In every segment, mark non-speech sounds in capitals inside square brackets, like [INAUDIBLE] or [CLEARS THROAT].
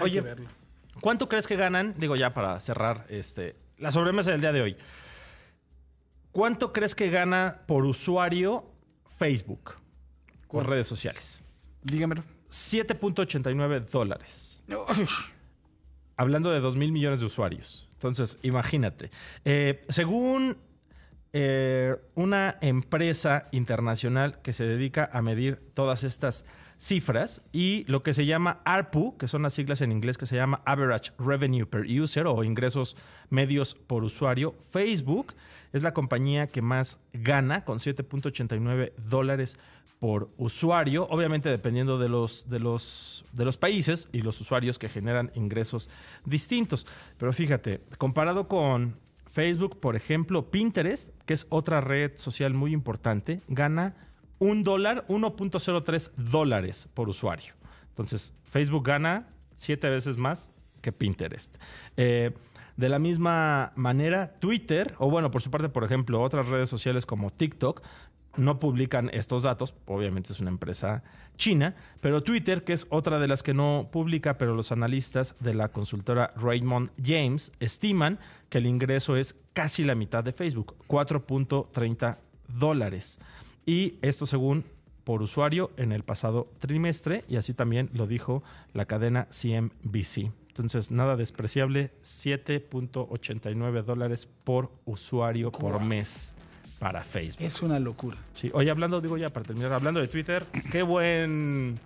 Oye, ¿cuánto crees que ganan? Digo, ya para cerrar este, la sobremesa del día de hoy. ¿Cuánto crees que gana por usuario Facebook con redes sociales? Dígamelo. 7.89 dólares. Hablando de 2 mil millones de usuarios. Entonces, imagínate. Eh, según eh, una empresa internacional que se dedica a medir todas estas cifras y lo que se llama ARPU, que son las siglas en inglés que se llama Average Revenue Per User o ingresos medios por usuario. Facebook es la compañía que más gana con 7.89 dólares por usuario, obviamente dependiendo de los, de, los, de los países y los usuarios que generan ingresos distintos. Pero fíjate, comparado con Facebook, por ejemplo, Pinterest, que es otra red social muy importante, gana un dólar, 1.03 dólares por usuario. Entonces, Facebook gana siete veces más Pinterest. Eh, de la misma manera, Twitter, o bueno, por su parte, por ejemplo, otras redes sociales como TikTok, no publican estos datos, obviamente es una empresa china, pero Twitter, que es otra de las que no publica, pero los analistas de la consultora Raymond James estiman que el ingreso es casi la mitad de Facebook, 4.30 dólares. Y esto según por usuario en el pasado trimestre, y así también lo dijo la cadena CNBC. Entonces, nada despreciable, 7.89 dólares por usuario por mes para Facebook. Es una locura. Sí, hoy hablando, digo ya para terminar, hablando de Twitter, [CLEARS THROAT] qué buen...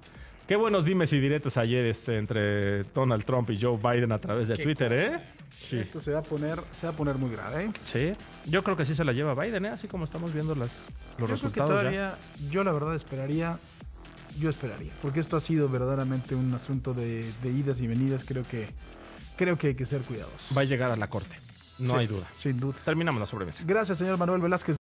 Qué buenos dimes y diretes ayer este, entre Donald Trump y Joe Biden a través de Twitter, ¿eh? Sí. Esto se va, a poner, se va a poner muy grave. ¿eh? Sí. Yo creo que sí se la lleva Biden, ¿eh? Así como estamos viendo las, los resultados. Yo la verdad esperaría yo esperaría, porque esto ha sido verdaderamente un asunto de, idas y venidas, creo que, creo que hay que ser cuidadosos. Va a llegar a la corte, no hay duda. Sin duda. Terminamos la sobremesa. Gracias, señor Manuel Velázquez.